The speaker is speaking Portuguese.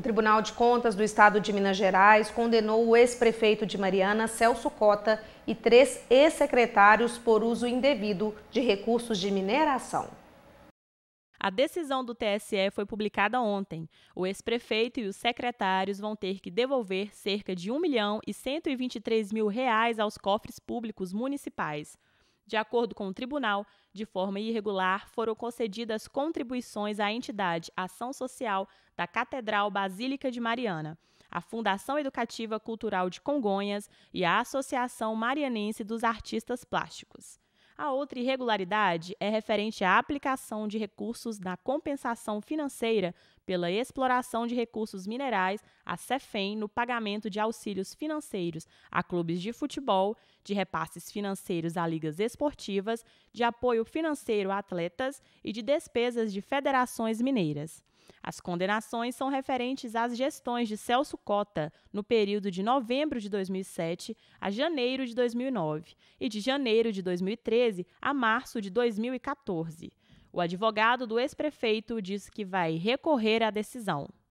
O Tribunal de Contas do Estado de Minas Gerais condenou o ex-prefeito de Mariana, Celso Cota, e três ex-secretários por uso indevido de recursos de mineração. A decisão do TSE foi publicada ontem. O ex-prefeito e os secretários vão ter que devolver cerca de 1 milhão e 123 mil reais aos cofres públicos municipais. De acordo com o tribunal, de forma irregular, foram concedidas contribuições à entidade Ação Social da Catedral Basílica de Mariana, à Fundação Educativa Cultural de Congonhas e à Associação Marianense dos Artistas Plásticos. A outra irregularidade é referente à aplicação de recursos da compensação financeira pela exploração de recursos minerais, a CEFEM, no pagamento de auxílios financeiros a clubes de futebol, de repasses financeiros a ligas esportivas, de apoio financeiro a atletas e de despesas de federações mineiras. As condenações são referentes às gestões de Celso Cota no período de novembro de 2007 a janeiro de 2009 e de janeiro de 2013 a março de 2014. O advogado do ex-prefeito disse que vai recorrer à decisão.